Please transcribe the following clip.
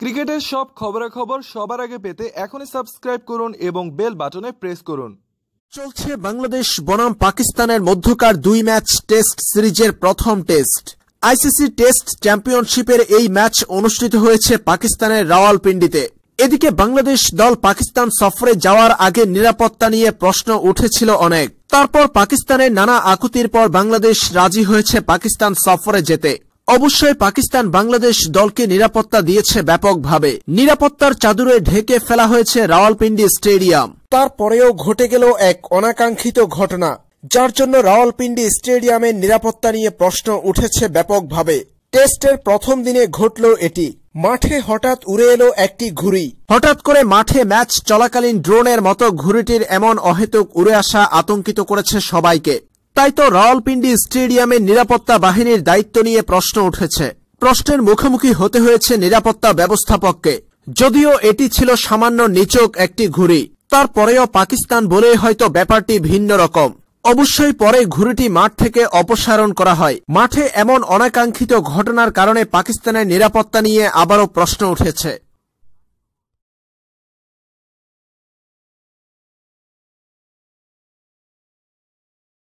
ক্রিকেটের সব খবরাখবর সবার আগে পেতে এখনই সাবস্ক্রাইব করুন এবং বেল বাটনে প্রেস করুন চলছে বাংলাদেশ বনাম পাকিস্তানের মধ্যকার দুই ম্যাচ টেস্ট সিরিজের প্রথম টেস্ট আইসিসি টেস্ট চ্যাম্পিয়নশিপের এই ম্যাচ অনুষ্ঠিত হয়েছে পাকিস্তানের রাওয়ালপিন্ডিতে এদিকে বাংলাদেশ দল পাকিস্তান সফরে যাওয়ার আগে নিরাপত্তা নিয়ে প্রশ্ন উঠেছিল অনেক তারপর পাকিস্তানের নানা আকুতির পর বাংলাদেশ রাজি হয়েছে পাকিস্তান সফরে যেতে অবশ্যই পাকিস্তান বাংলাদেশ দলকে নিরাপত্তা দিয়েছে ব্যাপকভাবে নিরাপত্তার চাদরে ঢেকে ফেলা হয়েছে রাওয়ালপিন্ডি স্টেডিয়াম তারপরেও ঘটে গেল এক অনাকাঙ্ক্ষিত ঘটনা যার জন্য রাওয়ালপিন্ডি স্টেডিয়ামের নিরাপত্তা নিয়ে প্রশ্ন উঠেছে ব্যাপকভাবে টেস্টের প্রথম দিনে ঘটল এটি মাঠে হঠাৎ উড়ে এলো একটি ঘুড়ি হঠাৎ করে মাঠে ম্যাচ চলাকালীন ড্রোনের মতো ঘুড়িটির এমন অহেতুক উড়ে আসা আতঙ্কিত করেছে সবাইকে তাই তো রাওয়ালপিন্ডি স্টেডিয়ামে নিরাপত্তা বাহিনীর দায়িত্ব নিয়ে প্রশ্ন উঠেছে প্রশ্নের মুখোমুখি হতে হয়েছে নিরাপত্তা ব্যবস্থাপককে যদিও এটি ছিল সামান্য নিচক একটি ঘুড়ি তারপরেও পাকিস্তান বলে হয়তো ব্যাপারটি ভিন্ন রকম অবশ্যই পরে ঘুড়িটি মাঠ থেকে অপসারণ করা হয় মাঠে এমন অনাকাঙ্ক্ষিত ঘটনার কারণে পাকিস্তানের নিরাপত্তা নিয়ে আবারও প্রশ্ন উঠেছে